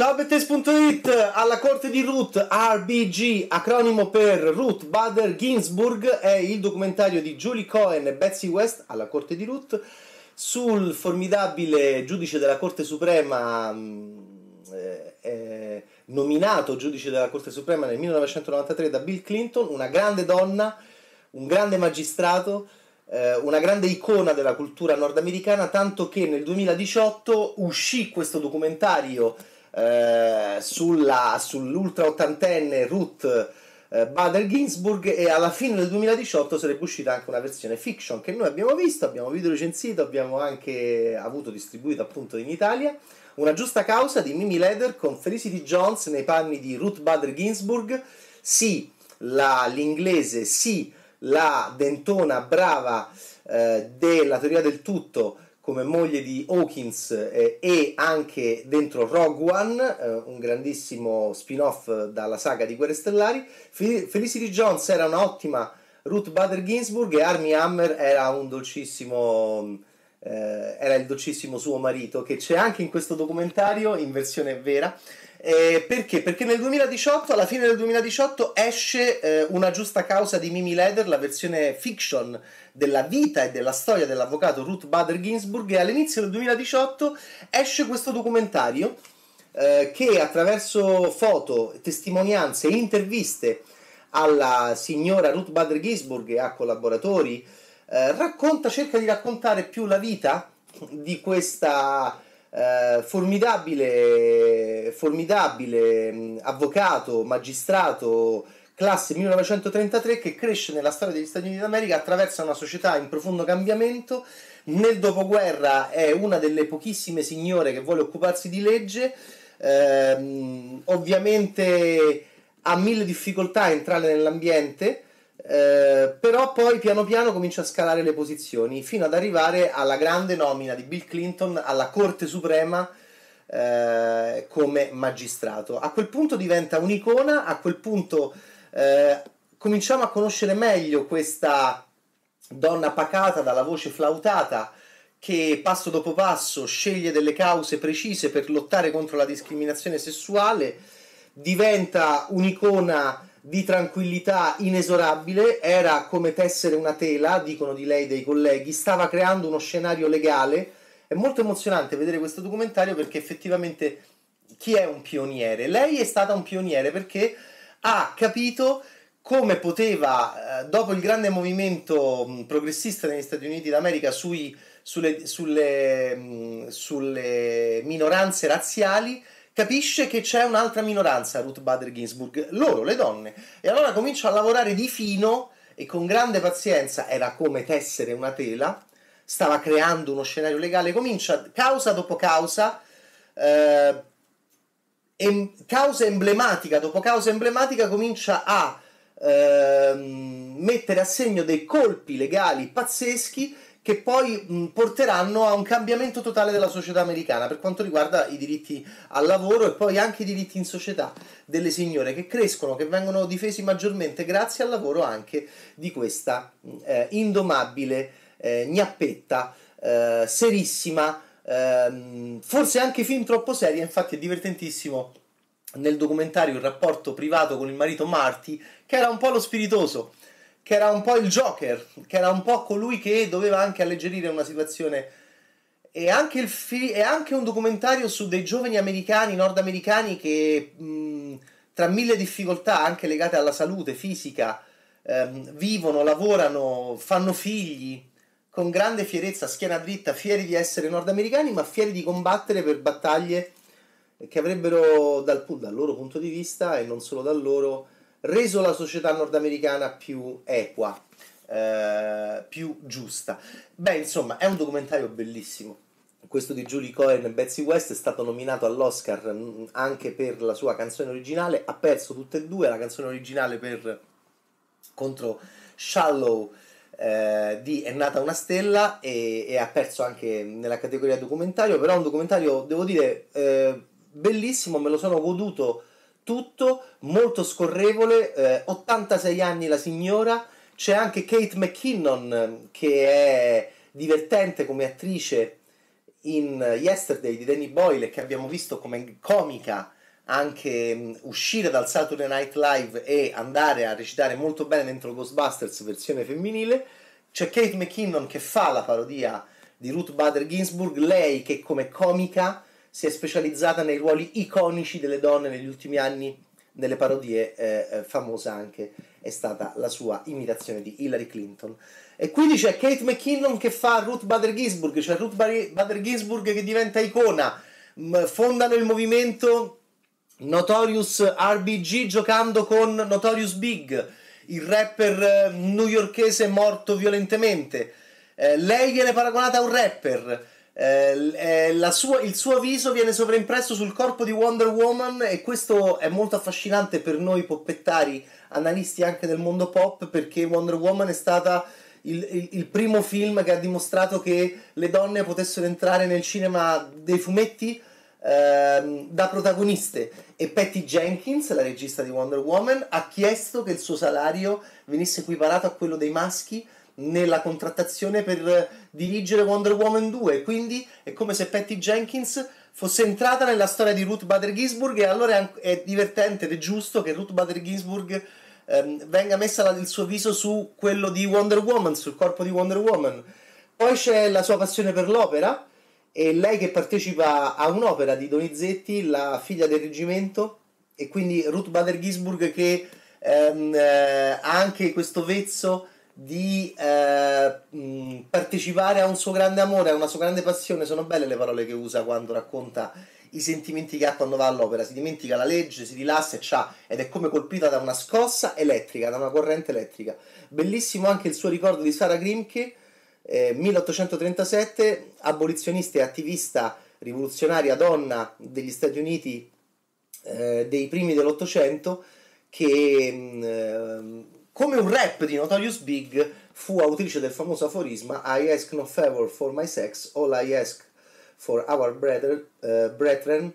Ciao Bettes.it, alla corte di Ruth, RBG, acronimo per Ruth Bader Ginsburg, è il documentario di Julie Cohen e Betsy West, alla corte di Ruth, sul formidabile giudice della Corte Suprema, mm, eh, eh, nominato giudice della Corte Suprema nel 1993 da Bill Clinton, una grande donna, un grande magistrato, eh, una grande icona della cultura nordamericana, tanto che nel 2018 uscì questo documentario eh, sulla, sull'ultra ottantenne Ruth eh, Bader Ginsburg e alla fine del 2018 sarebbe uscita anche una versione fiction che noi abbiamo visto, abbiamo video recensito, abbiamo anche avuto distribuito appunto in Italia. Una giusta causa di Mimi Leder con Felicity Jones nei panni di Ruth Bader Ginsburg, sì la, l'inglese, sì la dentona brava eh, della teoria del tutto come moglie di Hawkins eh, e anche dentro Rogue One, eh, un grandissimo spin-off eh, dalla saga di Guerre Stellari. Felicity Jones era un'ottima Ruth Bader Ginsburg e Armie Hammer era un dolcissimo eh, era il dolcissimo suo marito che c'è anche in questo documentario in versione vera eh, perché? Perché nel 2018, alla fine del 2018, esce eh, Una giusta causa di Mimi Leder, la versione fiction della vita e della storia dell'avvocato Ruth Bader Ginsburg, e all'inizio del 2018 esce questo documentario eh, che attraverso foto, testimonianze e interviste alla signora Ruth Bader Ginsburg e a collaboratori eh, racconta, cerca di raccontare più la vita di questa eh, formidabile, formidabile mm, avvocato, magistrato, classe 1933 che cresce nella storia degli Stati Uniti d'America, attraverso una società in profondo cambiamento. Nel dopoguerra è una delle pochissime signore che vuole occuparsi di legge. Eh, ovviamente ha mille difficoltà a entrare nell'ambiente eh, però poi piano piano comincia a scalare le posizioni fino ad arrivare alla grande nomina di Bill Clinton alla Corte Suprema eh, come magistrato. A quel punto diventa un'icona, a quel punto eh, cominciamo a conoscere meglio questa donna pacata dalla voce flautata che passo dopo passo sceglie delle cause precise per lottare contro la discriminazione sessuale, diventa un'icona di tranquillità inesorabile, era come tessere una tela, dicono di lei dei colleghi, stava creando uno scenario legale. È molto emozionante vedere questo documentario perché effettivamente chi è un pioniere? Lei è stata un pioniere perché ha capito come poteva, eh, dopo il grande movimento mm, progressista negli Stati Uniti d'America sui, sulle, sulle, mm, sulle minoranze razziali, capisce che c'è un'altra minoranza, Ruth Bader Ginsburg, loro, le donne. E allora comincia a lavorare di fino e con grande pazienza, era come tessere una tela, stava creando uno scenario legale, comincia causa dopo causa, eh, em, causa emblematica dopo causa emblematica, comincia a eh, mettere a segno dei colpi legali pazzeschi che poi mh, porteranno a un cambiamento totale della società americana per quanto riguarda i diritti al lavoro e poi anche i diritti in società delle signore che crescono, che vengono difesi maggiormente grazie al lavoro anche di questa eh, indomabile eh, gnappetta eh, serissima, ehm, forse anche fin troppo seria, infatti è divertentissimo nel documentario il rapporto privato con il marito Marty, che era un po' lo spiritoso che era un po' il Joker, che era un po' colui che doveva anche alleggerire una situazione. E anche, fi- e anche un documentario su dei giovani americani, nordamericani, che mh, mm, tra mille difficoltà, anche legate alla salute fisica, ehm, vivono, lavorano, fanno figli, con grande fierezza, schiena dritta, fieri di essere nordamericani, ma fieri di combattere per battaglie che avrebbero, dal, dal loro punto di vista e non solo dal loro, reso la società nordamericana più equa, eh, più giusta. Beh, insomma, è un documentario bellissimo. Questo di Julie Cohen e Betsy West è stato nominato all'Oscar mm, anche per la sua canzone originale, ha perso tutte e due, la canzone originale per contro Shallow eh, di È nata una stella e, e, ha perso anche nella categoria documentario, però è un documentario, devo dire, eh, bellissimo, me lo sono goduto tutto molto scorrevole, eh, 86 anni la signora, c'è anche Kate McKinnon ehm, che è divertente come attrice in Yesterday di Danny Boyle che abbiamo visto come comica anche ehm, uscire dal Saturday Night Live e andare a recitare molto bene dentro Ghostbusters versione femminile c'è Kate McKinnon che fa la parodia di Ruth Bader Ginsburg lei che come comica si è specializzata nei ruoli iconici delle donne negli ultimi anni nelle parodie, eh, eh, famosa anche è stata la sua imitazione di Hillary Clinton. E quindi c'è Kate McKinnon che fa Ruth Bader Ginsburg, cioè Ruth Bader Ginsburg che diventa icona, fondano il movimento Notorious RBG giocando con Notorious Big, il rapper eh, newyorchese morto violentemente. Eh, lei viene paragonata a un rapper. Eh, eh sua, il suo viso viene sovraimpresso sul corpo di Wonder Woman e questo è molto affascinante per noi poppettari, analisti anche del mondo pop, perché Wonder Woman è stata il, il, il, primo film che ha dimostrato che le donne potessero entrare nel cinema dei fumetti eh, da protagoniste e Patty Jenkins, la regista di Wonder Woman, ha chiesto che il suo salario venisse equiparato a quello dei maschi nella contrattazione per eh, dirigere Wonder Woman 2, quindi è come se Patty Jenkins fosse entrata nella storia di Ruth Bader Ginsburg e allora è divertente ed è giusto che Ruth Bader Ginsburg ehm, venga messa il suo viso su quello di Wonder Woman, sul corpo di Wonder Woman. Poi c'è la sua passione per l'opera e lei che partecipa a un'opera di Donizetti, la figlia del reggimento, e quindi Ruth Bader Ginsburg che ehm, eh, ha anche questo vezzo di eh, mm, partecipare a un suo grande amore, a una sua grande passione. Sono belle le parole che usa quando racconta i sentimenti che ha quando va all'opera. Si dimentica la legge, si rilassa e c'ha, ed è come colpita da una scossa elettrica, da una corrente elettrica. Bellissimo anche il suo ricordo di Sara Grimke, eh, 1837, abolizionista e attivista rivoluzionaria donna degli Stati Uniti eh, dei primi dell'Ottocento, che mm, eh, come un rap di Notorious Big, fu autrice del famoso aforisma I ask no favor for my sex, all I ask for our brethren, uh, brethren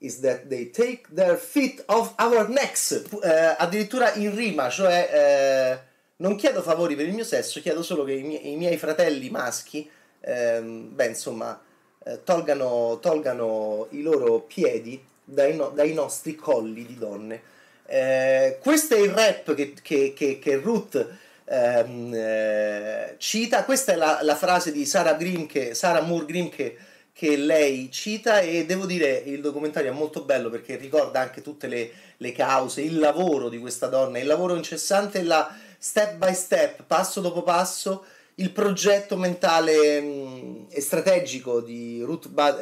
is that they take their feet off our necks. Uh, addirittura in rima, cioè uh, non chiedo favori per il mio sesso, chiedo solo che i, mie i miei fratelli maschi, ehm, beh insomma, eh, tolgano, tolgano, i loro piedi dai, no dai nostri colli di donne. Eh, questo è il rap che, che, che, che Ruth ehm, eh, cita, questa è la, la frase di Sarah, Grimm che, Sarah Moore Grimm che, che lei cita e devo dire il documentario è molto bello perché ricorda anche tutte le, le cause, il lavoro di questa donna, il lavoro incessante, la step by step, passo dopo passo, il progetto mentale mh, mm, e strategico di Ruth, Bad-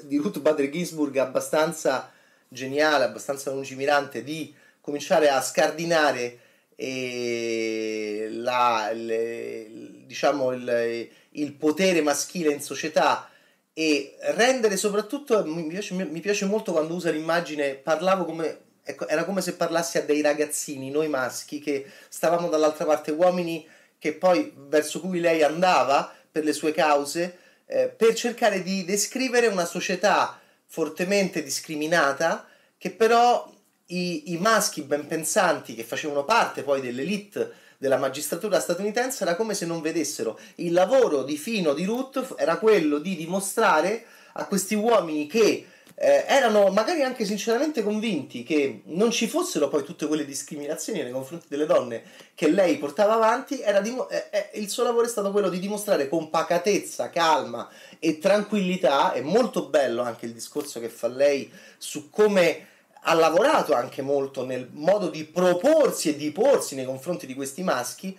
eh, di Ruth Bader Ginsburg abbastanza geniale, abbastanza lungimirante di cominciare a scardinare eh, la, le, diciamo il, il, potere maschile in società e rendere soprattutto, mi piace, mi piace molto quando usa l'immagine, parlavo come, ecco, era come se parlassi a dei ragazzini, noi maschi, che stavamo dall'altra parte, uomini che poi verso cui lei andava per le sue cause, eh, per cercare di descrivere una società fortemente discriminata che però i, i maschi ben pensanti che facevano parte poi dell'elite della magistratura statunitense era come se non vedessero. Il lavoro di Fino di Ruth era quello di dimostrare a questi uomini che eh, erano magari anche sinceramente convinti che non ci fossero poi tutte quelle discriminazioni nei confronti delle donne che lei portava avanti, dim- eh, eh, il suo lavoro è stato quello di dimostrare con pacatezza, calma e tranquillità, è molto bello anche il discorso che fa lei su come ha lavorato anche molto nel modo di proporsi e di porsi nei confronti di questi maschi,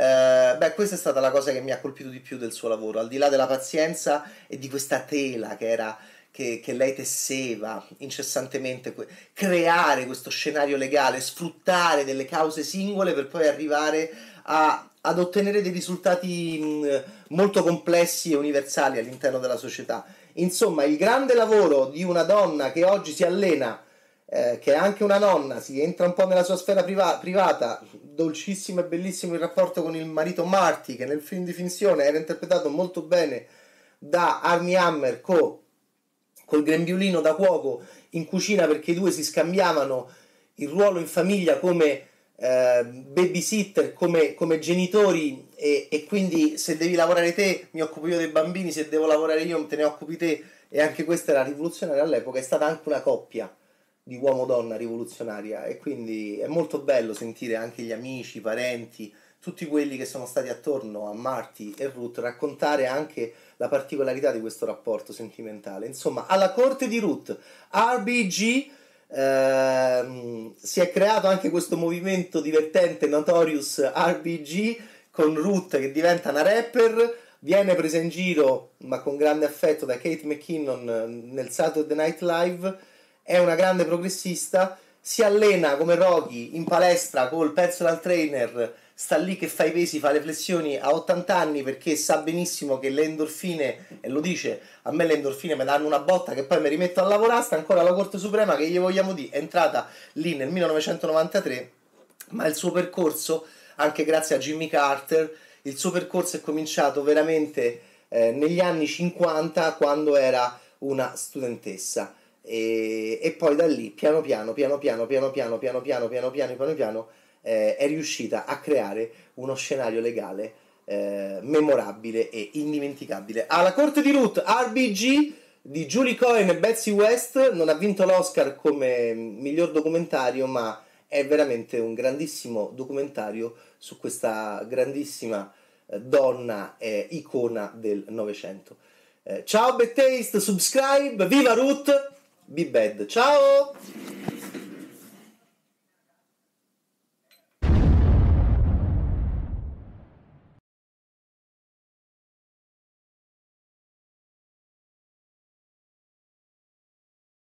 Uh, beh, questa è stata la cosa che mi ha colpito di più del suo lavoro, al di là della pazienza e di questa tela che era che, che lei tesseva incessantemente, creare questo scenario legale, sfruttare delle cause singole per poi arrivare a, ad ottenere dei risultati mm, molto complessi e universali all'interno della società. Insomma, il grande lavoro di una donna che oggi si allena, eh, che è anche una nonna, si entra un po' nella sua sfera priva- privata, dolcissimo e bellissimo il rapporto con il marito Marty, che nel film di finzione era interpretato molto bene da Armie Hammer co col grembiulino da cuoco in cucina perché i due si scambiavano il ruolo in famiglia come eh, babysitter, come, come genitori e, e, quindi se devi lavorare te mi occupo io dei bambini, se devo lavorare io te ne occupi te e anche questa era rivoluzionaria all'epoca, è stata anche una coppia di uomo-donna rivoluzionaria e quindi è molto bello sentire anche gli amici, i parenti, tutti quelli che sono stati attorno a Marty e Ruth raccontare anche la particolarità di questo rapporto sentimentale. Insomma, alla corte di Ruth, RBG ehm, si è creato anche questo movimento divertente Notorious RBG con Ruth che diventa una rapper viene presa in giro, ma con grande affetto, da Kate McKinnon nel Saturday Night Live, è una grande progressista, si allena come Rocky in palestra col personal trainer sta lì che fa i pesi, fa le flessioni a 80 anni perché sa benissimo che le endorfine, e lo dice, a me le endorfine mi danno una botta che poi mi rimetto a lavorare, sta ancora la Corte Suprema che gli vogliamo dire, è entrata lì nel 1993, ma il suo percorso, anche grazie a Jimmy Carter, il suo percorso è cominciato veramente eh, negli anni 50 quando era una studentessa. E, e poi da lì piano piano piano piano piano piano piano piano piano piano piano piano, piano eh, è riuscita a creare uno scenario legale eh, memorabile e indimenticabile. Alla corte di Ruth, RBG di Julie Cohen e Betsy West non ha vinto l'Oscar come miglior documentario, ma è veramente un grandissimo documentario su questa grandissima eh, donna eh, icona del Novecento. Eh, ciao Bad subscribe, viva Ruth, be bad, ciao!